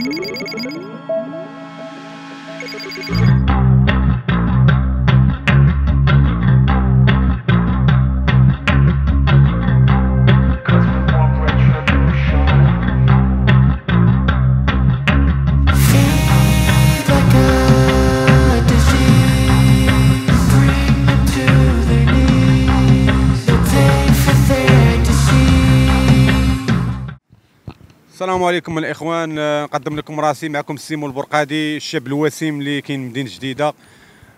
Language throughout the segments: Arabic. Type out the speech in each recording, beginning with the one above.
Thank you. السلام عليكم الاخوان آه، نقدم لكم راسي معكم سيمو البرقادي الشاب الوسيم اللي كاين مدينه جديده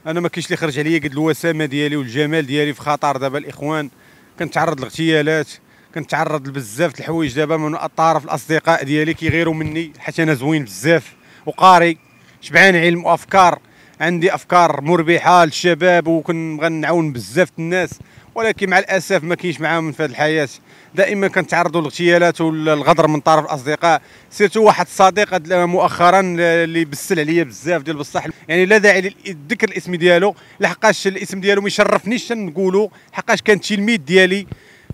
انا ما كاينش اللي خرج عليا قد الوسامه ديالي والجمال ديالي في خطر دابا الاخوان كنتعرض لاغتيالات كنتعرض لبزاف الحوايج دابا من الطرف الاصدقاء ديالي كيغيروا مني حيت انا زوين بزاف وقاري شبعان علم وافكار عندي افكار مربحه للشباب وكنبغي نعاون بزاف الناس ولكن مع الاسف ما كاينش معاهم في هذه الحياه دائما كنتعرضوا للاغتيالات والغدر من طرف الاصدقاء سيرتو واحد الصديق مؤخرا اللي بسل عليا بزاف ديال بصح يعني لا داعي لذكر الاسم ديالو لحقاش الاسم ديالو ما يشرفنيش نقولو حقاش كان تلميذ ديالي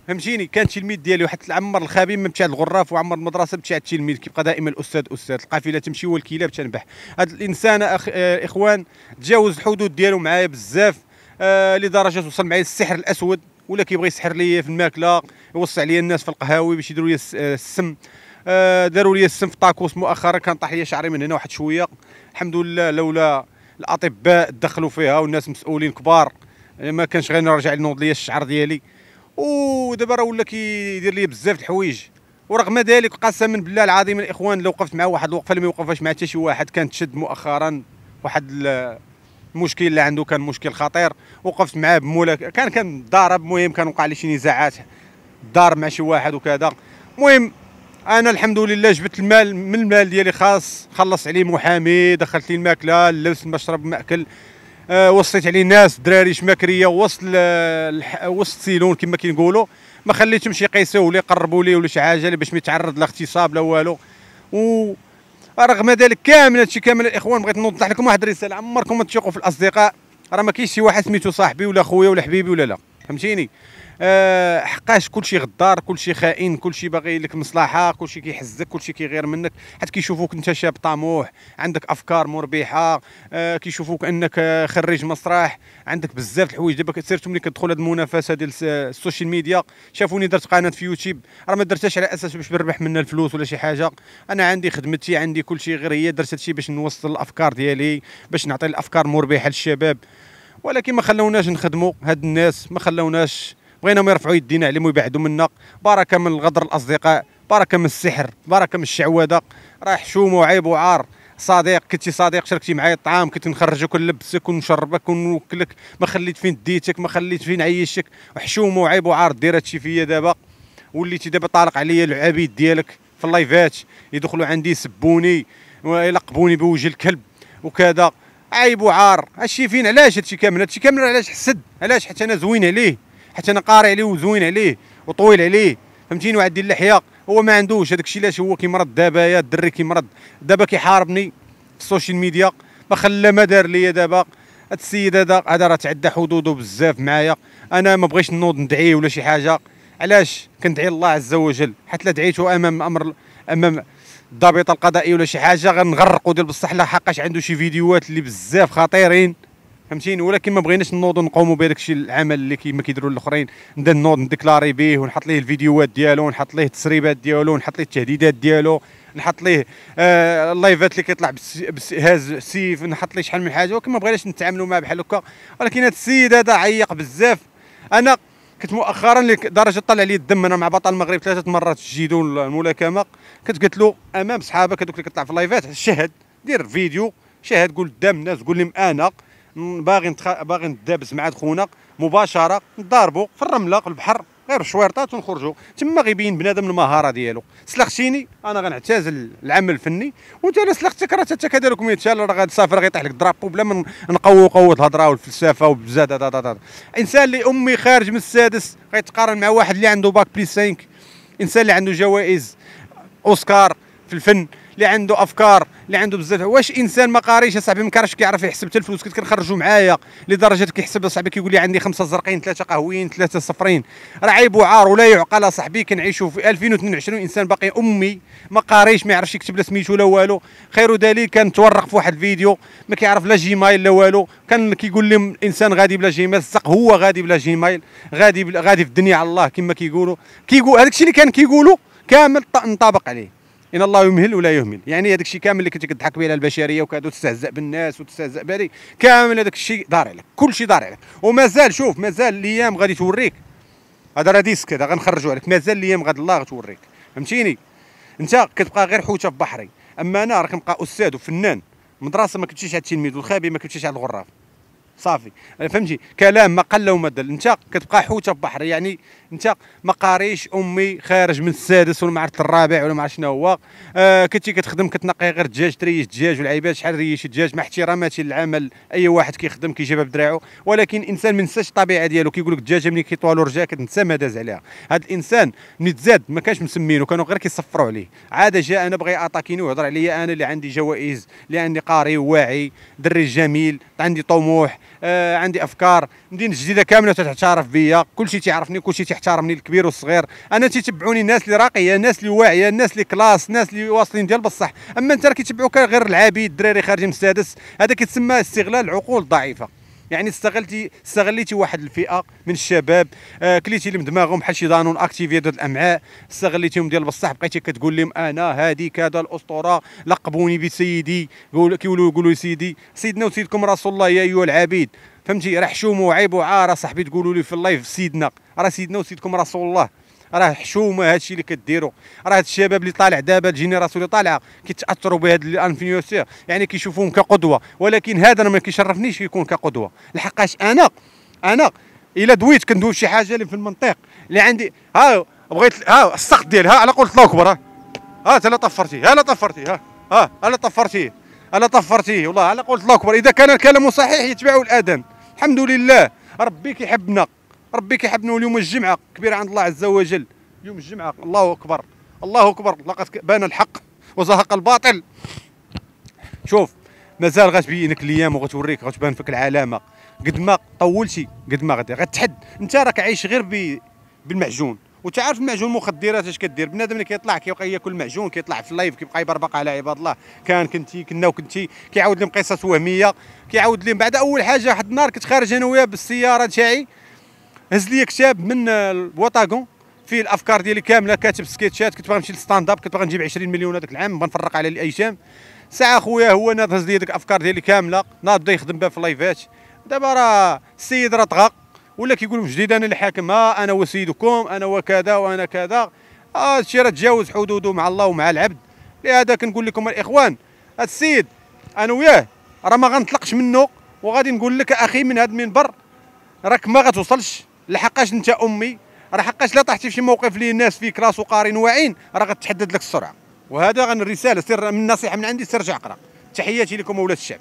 فهمتيني كان التلميذ ديالي واحد العمر الخبيب ما مشى الغراف وعمر المدرسه مشى التلميذ كيبقى دائما الاستاذ استاذ القافله تمشي والكلاب تنبح هذا الانسان أخ... آه اخوان تجاوز الحدود ديالو معايا بزاف آه لدرجه وصل معايا السحر الاسود ولا كيبغي يسحر لي في الماكله يوصي عليا الناس في القهاوي باش يديروا لي آه، السم آه داروا لي السم في طاكوس مؤخرا كان طاح لي شعري من هنا واحد شويه الحمد لله لولا الاطباء دخلوا فيها والناس مسؤولين كبار ما كانش غير نرجع نوض لي الشعر ديالي ودابا راه ولا كيدير لي بزاف الحوايج ورغم ذلك قسما بالله العظيم الاخوان لو وقفت معاه واحد الوقفه اللي ما يوقفهاش مع حتى شي واحد كانت تشد مؤخرا واحد المشكل اللي عنده كان مشكل خطير وقفت معاه بمولا كان كان ضارب المهم كان وقع لي شي نزاعات دار مع شي واحد وكذا المهم انا الحمد لله جبت المال من المال ديالي خاص خلص عليه محامي دخلت لي الماكله اللبس المشرب الماكل آه، وصيت عليه يعني الناس الدراري شماكريه وسط آه، وسط سيلون كما كنقولوا ما خليتهمش يقيسوه ولا يقربوا ليه ولا شي حاجه باش ما يتعرض لا لا والو و رغم ذلك كامل هادشي كامل الاخوان بغيت نوضح لكم واحد الرساله عمركم ما تثقوا في الاصدقاء راه ما كاينش شي واحد سميتو صاحبي ولا خويا ولا حبيبي ولا لا فهمتيني آه، حقاش كلشي غدار كلشي خائن كلشي باغي لك مصلحه كلشي كيحزك كلشي كيغير منك حيت كيشوفوك انت شاب طموح عندك افكار مربحه أه كيشوفوك انك آه، خريج مسرح عندك بزاف الحوايج دابا سيرتو ملي كتدخل هاد المنافسه ديال آه، السوشيال ميديا شافوني درت قناه في يوتيوب راه ما درتهاش على اساس باش نربح منها الفلوس ولا شي حاجه انا عندي خدمتي عندي كلشي غير هي درت هادشي باش نوصل الافكار ديالي باش نعطي الافكار مربحه للشباب ولكن ما خلوناش نخدموا هاد الناس ما خلوناش بغيناهم يرفعوا يدينا عليهم ويبعدوا منا بركه من الغدر الاصدقاء بركه من السحر بركه من الشعوذه راه حشومه وعيب وعار صديق كنتي صديق شركتي معايا الطعام كنت نخرجك ونلبسك ونشربك ونوكلك ما خليت فين ديتك ما خليت فين عيشتك حشومه وعيب وعار دير هادشي فيا دابا وليتي دابا طالق عليا العبيد ديالك في اللايفات يدخلوا عندي يسبوني ويلقبوني بوجه الكلب وكذا عيب وعار هادشي فين علاش هادشي كامل هادشي كامل علاش حسد علاش حتى انا زوين عليه حيت انا قاري عليه وزوين عليه وطويل عليه فهمتيني وعندي اللحيه هو ما عندوش هذاك الشيء علاش هو كيمرض دابا يا الدري كيمرض دابا كيحاربني في السوشيال ميديا ما خلى ما دار ليا دابا هاد السيد هذا هذا راه تعدى حدوده بزاف معايا انا ما بغيتش نوض ندعيه ولا شي حاجه علاش كندعي الله عز وجل حتى لا دعيته امام امر امام الضابطه القضائيه ولا شي حاجه غنغرقو ديال بصح لا حقاش عنده شي فيديوهات اللي بزاف خطيرين فهمتيني ولكن ما بغيناش نوض نقوموا بهذاك الشيء العمل اللي كيما كيديروا الاخرين نبدا نوض نديكلاري به ونحط ليه الفيديوهات ديالو ونحط ليه التسريبات ديالو ونحط ليه التهديدات ديالو نحط ليه آه، اللايفات اللي كيطلع بهاز السيف نحط ليه شحال من حاجه ولكن ما بغيناش نتعاملوا معاه بحال هكا ولكن هذا السيد هذا عيق بزاف انا كنت مؤخرا لدرجه طلع لي الدم انا مع بطل المغرب ثلاثه مرات جيدو الملاكمه كنت قلت له امام صحابك هذوك اللي كيطلع في اللايفات شهد دير فيديو شهد قول قدام الناس قول لهم انا باغي نتخ... باغي ندابز مع خونا مباشره نضاربوا في الرمله في البحر غير بشويرطات ونخرجوا تما غيبين بنادم المهاره ديالو سلختيني انا غنعتزل العمل الفني وانت الا سلختك راه حتى كذلك مثال راه غتسافر غيطيح لك الدرابو بلا ما نقوو قوه الهضره والفلسفه دا. انسان اللي امي خارج من السادس غيتقارن مع واحد اللي عنده باك بليس 5 انسان اللي عنده جوائز اوسكار في الفن اللي عنده افكار اللي عنده بزاف واش انسان ما قاريش اصاحبي ما كانش كيعرف يحسب حتى الفلوس كنت كنخرجو معايا لدرجه كيحسب اصاحبي كيقول لي عندي خمسه زرقين ثلاثه قهويين ثلاثه صفرين راه عيب وعار ولا يعقل اصاحبي كنعيشوا في 2022 انسان باقي امي ما قاريش ما يعرفش يكتب لا سميتو لا والو خير ذلك كان تورق في واحد الفيديو ما كيعرف لا جيمايل لا والو كان كيقول لهم الانسان غادي بلا جيمايل الصق هو غادي بلا جيمايل غادي غادي في الدنيا على الله كما كيقولوا كيقول هذاك الشيء اللي كان كيقولوا كامل انطبق عليه ان الله يمهل ولا يهمل يعني هذاك الشيء كامل اللي كنت كتضحك به على البشريه وكادو تستهزأ بالناس وتستهزأ بهذه كامل هذاك الشيء دار عليك كل شيء دار عليك ومازال شوف مازال الايام غادي توريك هذا راه ديسك هذا غنخرجوا عليك مازال الايام غاد الله غتوريك فهمتيني انت كتبقى غير حوته في بحري اما انا راه كنبقى استاذ وفنان مدرسه ما كنتيش على التلميذ والخابي ما كنتيش على الغراف صافي آه، فهمتي كلام ما قل وما دل انت كتبقى حوته في بحر يعني انت ما قاريش امي خارج من السادس ولا ما عرفت الرابع ولا ما عرفت شنو هو آه كنتي كتخدم كتنقي غير الدجاج تريش الدجاج والعيبات شحال ريش الدجاج مع احتراماتي للعمل اي واحد كيخدم كيجيبها بدراعو ولكن الانسان ما نساش الطبيعه ديالو كيقول لك الدجاجه ملي كيطوالو رجع كتنسى ما داز عليها هذا الانسان ملي تزاد ما كانش مسمينو كانوا غير كيصفروا عليه عاد جاء انا بغى اتاكيني ويهضر عليا انا اللي عندي جوائز اللي عندي قاري وواعي دري جميل عندي طموح آه عندي افكار مدينه جديده كامله تتعترف بيا كلشي تيعرفني كلشي تيحترمني الكبير والصغير انا تيتبعوني الناس اللي راقيه الناس اللي واعيه الناس اللي كلاس الناس اللي واصلين ديال بصح اما انت راه كيتبعوك غير العبيد الدراري خارجين من السادس هذا كيتسمى استغلال العقول ضعيفه يعني استغلتي استغليتي واحد الفئه من الشباب آه كليتي لهم دماغهم بحال شي دانون اكتيفي ديال الامعاء استغليتيهم ديال بصح بقيتي كتقول لهم انا هذه كذا الاسطوره لقبوني بسيدي كيقولوا يقولوا سيدي سيدنا وسيدكم رسول الله يا ايها العبيد فهمتي راه حشوم وعيب وعار آه، صاحبي تقولوا لي في اللايف سيدنا راه سيدنا وسيدكم رسول الله راه حشومه هادشي اللي كديروا راه هاد الشباب اللي طالع دابا الجينيراسيون اللي طالعه كيتاثروا بهاد الانفينيوسير يعني كيشوفوهم كقدوه ولكن هذا ما كيشرفنيش يكون كقدوه لحقاش انا انا الا دويت كندوي شي حاجه اللي في المنطق اللي عندي ها بغيت ها ديال ها على قولت الله اكبر ها ها لا طفرتيه ها لا طفرتيه ها ها انا طفرتيه انا طفرتي طفرتيه والله على قولت الله اكبر اذا كان الكلام صحيح يتبع الاذان الحمد لله ربي كيحبنا ربي كيحبنا اليوم الجمعه كبيره عند الله عز وجل يوم الجمعه الله اكبر الله اكبر لقد بان الحق وزهق الباطل شوف مازال غتبينك الايام وغتوريك غتبان فيك العلامه قد ما طولتي قد ما غادي غتحد انت راك عايش غير بي بالمعجون وانت عارف المعجون المخدرات اش كدير بنادم اللي كيطلع كيبقى ياكل معجون كيطلع في اللايف كيبقى يبربق على عباد الله كان كنتي كنا وكنتي كيعاود لهم قصص وهميه كيعاود لهم بعد اول حاجه واحد النهار كنت خارج انا وياه بالسياره تاعي هز لي كتاب من الوطاغون فيه الافكار ديالي كامله كاتب سكيتشات كنت باغي نمشي للستاند اب كنت باغي نجيب 20 مليون هذاك العام بنفرق على الايتام ساعه خويا هو ناض هز لي ديك الافكار ديالي كامله ناض بدا يخدم بها في اللايفات دابا راه السيد راه طغى ولا كيقول جديد انا الحاكم ها آه، انا وسيدكم انا وكذا وانا كذا آه، هادشي راه تجاوز حدوده مع الله ومع العبد لهذا كنقول لكم الاخوان هاد السيد انا وياه راه ما غنطلقش منه وغادي نقول لك اخي من هذا المنبر راك ما غتوصلش لحقاش انت امي راه حقاش لا طحتي في شي موقف اللي الناس فيك راس وقارين واعين راه غتحدد لك السرعه وهذا غن الرساله سر من نصيحه من عندي سر جعقره تحياتي لكم اولاد الشعب